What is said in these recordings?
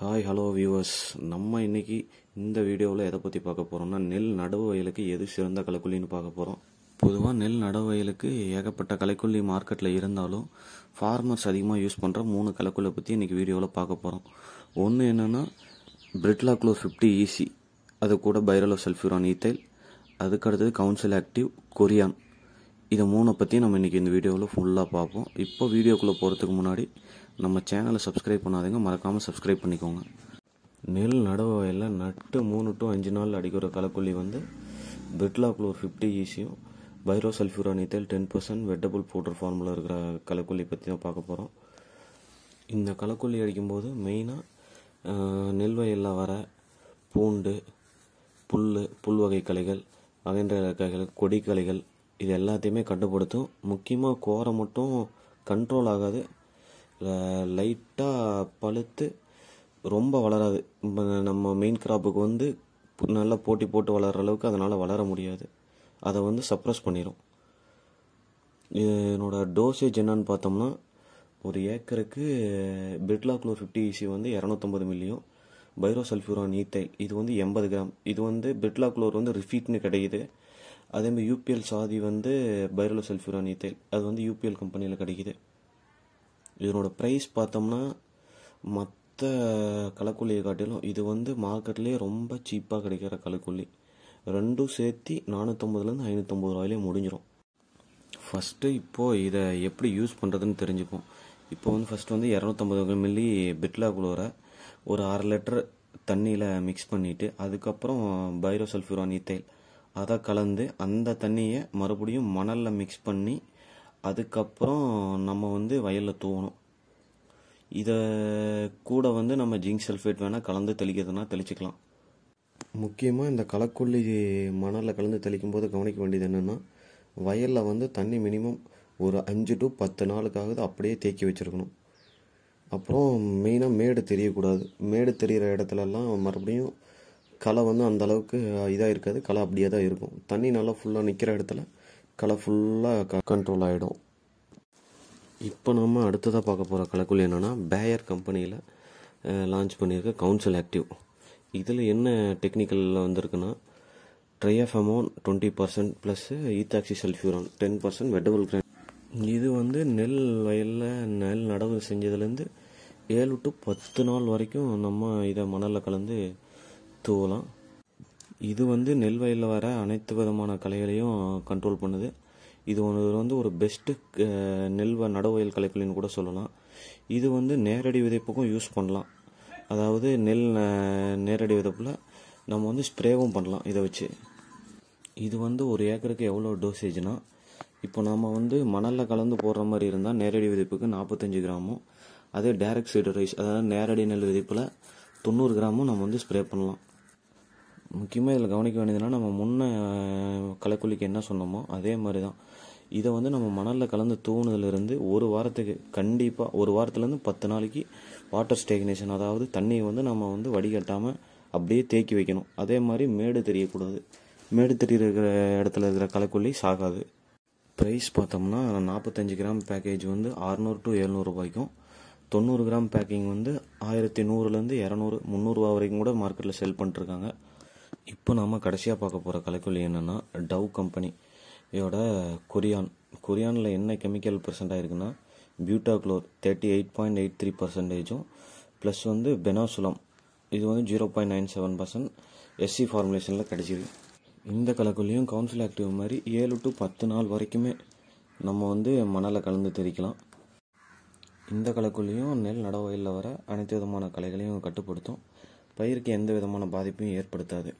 hi hello viewers நம்ம இன்றைக்கி இந்த வீடியோவில் எதை பற்றி பார்க்க போகிறோம்னா நெல் நடவு வயலுக்கு எது சிறந்த கலைக்குள்ளின்னு பார்க்க போகிறோம் பொதுவாக நெல் நடவு வயலுக்கு ஏகப்பட்ட கலைக்குள்ளி மார்க்கெட்டில் இருந்தாலும் ஃபார்மர்ஸ் அதிகமாக யூஸ் பண்ணுற மூணு கலைக்குள்ளை பற்றி இன்றைக்கி வீடியோவில் பார்க்க போகிறோம் ஒன்று என்னென்னா pretilachlor fifty EC e அது கூட பைரலோ சல்ஃபியூரான் ஈத்தைல் அதுக்கடுத்தது கவுன்சில் ஆக்டிவ் கொரியான் இதை மூணை பற்றி நம்ம இன்றைக்கி இந்த வீடியோவில் ஃபுல்லாக பார்ப்போம் இப்போ வீடியோக்குள்ளே போகிறதுக்கு முன்னாடி நம்ம சேனலை சப்ஸ்கிரைப் பண்ணாதீங்க மறக்காமல் சப்ஸ்கிரைப் பண்ணிக்கோங்க நெல் நடவு நட்டு மூணு டு அஞ்சு நாள் அடிக்கிற களைக்கொல்லி வந்து பிட்லா குளோர் ஃபிஃப்டி ஈஸியும் pyrazosulfuron ethyl ten percent wettable powder ஃபார்மில் இருக்கிற களைக்கொல்லி பற்றி தான் பார்க்க போகிறோம் இந்த களைக்கொல்லி அடிக்கும்போது மெயினாக நெல் வயலில் வர பூண்டு புல் புல் வகை கலைகள் வகைன்ற கலைகள் கொடி கலைகள் இது எல்லாத்தையுமே கட்டுப்படுத்தும் முக்கியமாக கோரை மட்டும் கண்ட்ரோல் ஆகாது லைட்டாக பழுத்து ரொம்ப வளராது நம்ம மெயின் கிராப்புக்கு வந்து நல்லா போட்டி போட்டு வளர்கிற அளவுக்கு அதனால் வளர முடியாது அதை வந்து சப்ரஸ் பண்ணிடும் என்னோடய டோசேஜ் என்னன்னு பார்த்தோம்னா ஒரு ஏக்கருக்கு பிட்லாக்ளோ ஃபிஃப்டி இசி வந்து இரநூத்தம்பது மில்லியும் பைரோசல்ஃபியூரான் ஈத்தைல் இது வந்து எண்பது கிராம் இது வந்து குளோர் வந்து ரிஃபீட்னு கிடைக்குது அதேமாதிரி யூபிஎல் சாதி வந்து பைரோசல்ஃபியூரான் சல்ஃபியூரான் ஈத்தைல் அது வந்து யூபிஎல் கம்பெனியில் கிடைக்குது இதனோட ப்ரைஸ் பார்த்தோம்னா மற்ற களைக்கொல்லியை காட்டிலும் இது வந்து மார்க்கெட்லேயே ரொம்ப சீப்பாக கிடைக்கிற களைக்கொல்லி ரெண்டும் சேர்த்து நானூற்றம்பதுலேருந்து ஐநூற்றம்பது ரூபாயிலே முடிஞ்சிடும் ஃபஸ்ட்டு இப்போது இதை எப்படி யூஸ் பண்ணுறதுன்னு தெரிஞ்சுப்போம் இப்போ வந்து ஃபஸ்ட் வந்து இரநூத்தம்பது மில்லி பிட்லா குளோரை ஒரு அரை லிட்டர் தண்ணியில் மிக்ஸ் பண்ணிவிட்டு அதுக்கப்புறம் பைரோசல்ஃபியூரான் ஈத்தைல் அதை கலந்து அந்த தண்ணியை மறுபடியும் மணலில் மிக்ஸ் பண்ணி அதுக்கப்புறம் நம்ம வந்து வயலில் தூவணும் இதை கூட வந்து நம்ம ஜிங்க் சல்ஃபேட் வேணால் கலந்து தெளிக்கிறதுனா தெளிச்சிக்கலாம் முக்கியமாக இந்த கலக்கொல்லி மணலில் கலந்து தெளிக்கும் போது கவனிக்க வேண்டியது என்னென்னா வயலில் வந்து தண்ணி மினிமம் ஒரு அஞ்சு டு பத்து நாளுக்காவது அப்படியே தேக்கி வச்சுருக்கணும் அப்புறம் மெயினாக மேடு தெரியக்கூடாது மேடு தெரிகிற இடத்துலலாம் மறுபடியும் களை வந்து அந்தளவுக்கு இதாக இருக்காது களை அப்படியே தான் இருக்கும் தண்ணி நல்லா ஃபுல்லாக நிற்கிற இடத்துல கலை ஃபுல்லாக க கண்ட்ரோல் ஆகிடும் இப்போ நம்ம அடுத்ததாக பார்க்க போகிற கலைக்குள் என்னென்னா பேயர் கம்பெனியில் லான்ச் பண்ணியிருக்க கவுன்சில் ஆக்டிவ் இதில் என்ன டெக்னிக்கலில் வந்திருக்குன்னா amount twenty percent plus ethoxysulfuron ten percent wettable grain இது வந்து நெல் வயலில் நெல் நடவு செஞ்சதுலேருந்து ஏழு டு பத்து நாள் வரைக்கும் நம்ம இதை மணலில் கலந்து தூவலாம் இது வந்து நெல் வயலில் வர அனைத்து விதமான கலைகளையும் கண்ட்ரோல் பண்ணுது இது ஒன்று வந்து ஒரு பெஸ்ட்டு நெல் வ நடவயல் கலைப்புலின்னு கூட சொல்லலாம் இது வந்து நேரடி விதைப்புக்கும் யூஸ் பண்ணலாம் அதாவது நெல் நேரடி விதைப்பில் நம்ம வந்து ஸ்ப்ரேவும் பண்ணலாம் இதை வச்சு இது வந்து ஒரு ஏக்கருக்கு எவ்வளோ டோசேஜ்னால் இப்போ நம்ம வந்து மணலில் கலந்து போடுற மாதிரி இருந்தால் நேரடி விதைப்புக்கு நாற்பத்தஞ்சு கிராமும் அதே டேரக்ட் சைடு ரைஸ் அதாவது நேரடி நெல் விதைப்பில் தொண்ணூறு கிராமும் நம்ம வந்து ஸ்ப்ரே பண்ணலாம் முக்கியமாக இதில் கவனிக்க வேண்டியதுன்னா நம்ம முன்ன களைக்குள்ளிக்கு என்ன சொன்னோமோ அதே மாதிரி தான் இதை வந்து நம்ம மணலில் கலந்து தூவுனதுலேருந்து ஒரு வாரத்துக்கு கண்டிப்பாக ஒரு வாரத்துலேருந்து பத்து நாளைக்கு வாட்டர் ஸ்டேக்னேஷன் அதாவது தண்ணியை வந்து நம்ம வந்து வடிகட்டாமல் அப்படியே தேக்கி வைக்கணும் அதே மாதிரி மேடு தெரியக்கூடாது மேடு தெரிய இருக்கிற இடத்துல இருக்கிற களைக்கொல்லி சாகாது ப்ரைஸ் பார்த்தோம்னா நாற்பத்தஞ்சு கிராம் பேக்கேஜ் வந்து அறுநூறு டு ரூபாய்க்கும் தொண்ணூறு கிராம் பேக்கிங் வந்து ஆயிரத்தி நூறுலேருந்து இரநூறு முந்நூறுரூவா வரைக்கும் கூட மார்க்கெட்டில் செல் பண்ணிட்டுருக்காங்க இப்போ நாம் கடைசியாக பார்க்க போகிற கலைக்குள்ளி என்னென்னா டவ் கம்பெனியோட கொரியான் கொரியானில் என்ன கெமிக்கல் பர்சன்ட் ஆகிருக்குன்னா butachlor thirty eight point eight three பர்சன்டேஜும் ப்ளஸ் வந்து பெனாசுலம் இது வந்து zero point nine seven percent SC ஃபார்முலேஷனில் கிடச்சிது இந்த கலக்குள்ளேயும் கவுன்சில் ஆக்டிவ் மாதிரி ஏழு டு பத்து நாள் வரைக்குமே நம்ம வந்து மணலை கலந்து தெரிக்கலாம் இந்த கலக்குள்ளேயும் நெல் நடவயலில் வர அனைத்து விதமான கலைகளையும் கட்டுப்படுத்தும் பயிருக்கு எந்த விதமான பாதிப்பையும் ஏற்படுத்தாது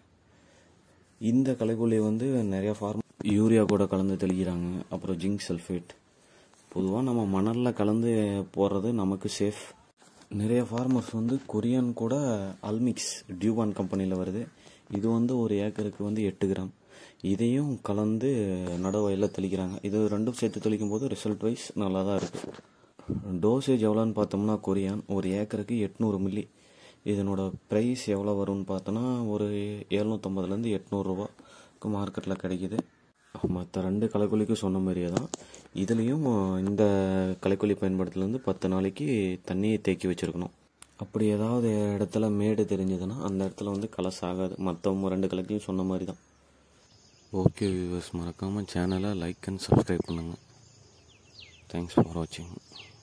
இந்த கலைக்குள்ளே வந்து நிறைய ஃபார்ம் யூரியா கூட கலந்து தெளிக்கிறாங்க அப்புறம் ஜிங்க் சல்ஃபேட் பொதுவாக நம்ம மணலில் கலந்து போடுறது நமக்கு சேஃப் நிறைய ஃபார்மர்ஸ் வந்து கொரியன் கூட அல்மிக்ஸ் டியூபான் கம்பெனியில் வருது இது வந்து ஒரு ஏக்கருக்கு வந்து எட்டு கிராம் இதையும் கலந்து நடவயலில் தெளிக்கிறாங்க இது ரெண்டும் சேர்த்து தெளிக்கும் போது ரிசல்ட் வைஸ் நல்லா தான் இருக்குது டோசேஜ் எவ்வளோன்னு பார்த்தோம்னா கொரியான் ஒரு ஏக்கருக்கு எட்நூறு மில்லி இதனோட ப்ரைஸ் எவ்வளோ வரும்னு பார்த்தோன்னா ஒரு ஏழ்நூற்றம்பதுலேருந்து எட்நூறுரூவாக்கு மார்க்கெட்டில் கிடைக்கிது மற்ற ரெண்டு களைக்கொல்லிக்கும் சொன்ன மாதிரியே தான் இதுலேயும் இந்த களைக்கொல்லி பயன்படுத்துலேருந்து பத்து நாளைக்கு தண்ணியை தேக்கி வச்சுருக்கணும் அப்படி ஏதாவது இடத்துல மேடு தெரிஞ்சதுன்னா அந்த இடத்துல வந்து கலசு ஆகாது மற்றவங்க ரெண்டு கலக்குலையும் சொன்ன மாதிரி தான் ஓகே வியூவர்ஸ் மறக்காமல் சேனலை லைக் அண்ட் சப்ஸ்கிரைப் பண்ணுங்கள் தேங்க்ஸ் ஃபார் வாட்சிங்